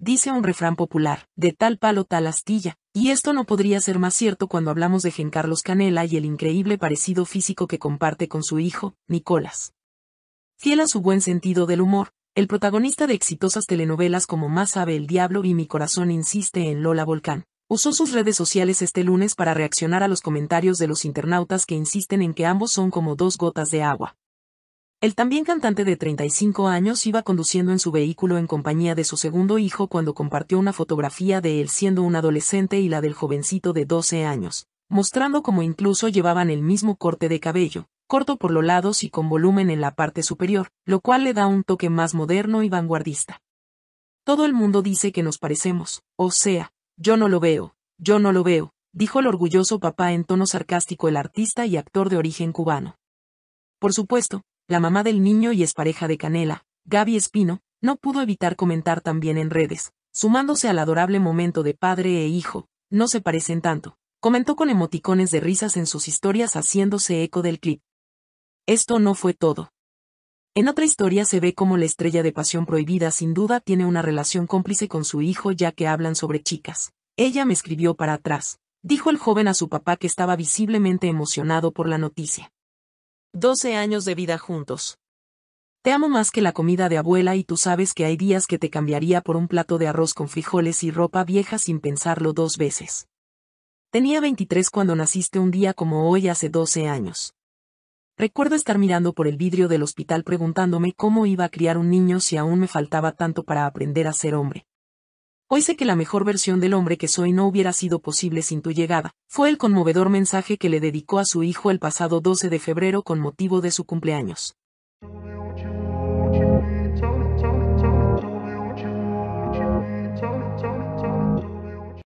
dice un refrán popular, de tal palo tal astilla, y esto no podría ser más cierto cuando hablamos de Gen Carlos Canela y el increíble parecido físico que comparte con su hijo, Nicolás. Fiel a su buen sentido del humor, el protagonista de exitosas telenovelas como Más sabe el diablo y Mi corazón insiste en Lola Volcán, usó sus redes sociales este lunes para reaccionar a los comentarios de los internautas que insisten en que ambos son como dos gotas de agua. El también cantante de 35 años iba conduciendo en su vehículo en compañía de su segundo hijo cuando compartió una fotografía de él siendo un adolescente y la del jovencito de 12 años, mostrando cómo incluso llevaban el mismo corte de cabello, corto por los lados y con volumen en la parte superior, lo cual le da un toque más moderno y vanguardista. Todo el mundo dice que nos parecemos, o sea, yo no lo veo, yo no lo veo, dijo el orgulloso papá en tono sarcástico el artista y actor de origen cubano. Por supuesto, la mamá del niño y expareja de Canela, Gaby Espino, no pudo evitar comentar también en redes, sumándose al adorable momento de padre e hijo, no se parecen tanto, comentó con emoticones de risas en sus historias haciéndose eco del clip. Esto no fue todo. En otra historia se ve cómo la estrella de Pasión Prohibida sin duda tiene una relación cómplice con su hijo ya que hablan sobre chicas. Ella me escribió para atrás, dijo el joven a su papá que estaba visiblemente emocionado por la noticia. 12 años de vida juntos. Te amo más que la comida de abuela y tú sabes que hay días que te cambiaría por un plato de arroz con frijoles y ropa vieja sin pensarlo dos veces. Tenía 23 cuando naciste un día como hoy hace 12 años. Recuerdo estar mirando por el vidrio del hospital preguntándome cómo iba a criar un niño si aún me faltaba tanto para aprender a ser hombre. Hoy sé que la mejor versión del hombre que soy no hubiera sido posible sin tu llegada, fue el conmovedor mensaje que le dedicó a su hijo el pasado 12 de febrero con motivo de su cumpleaños.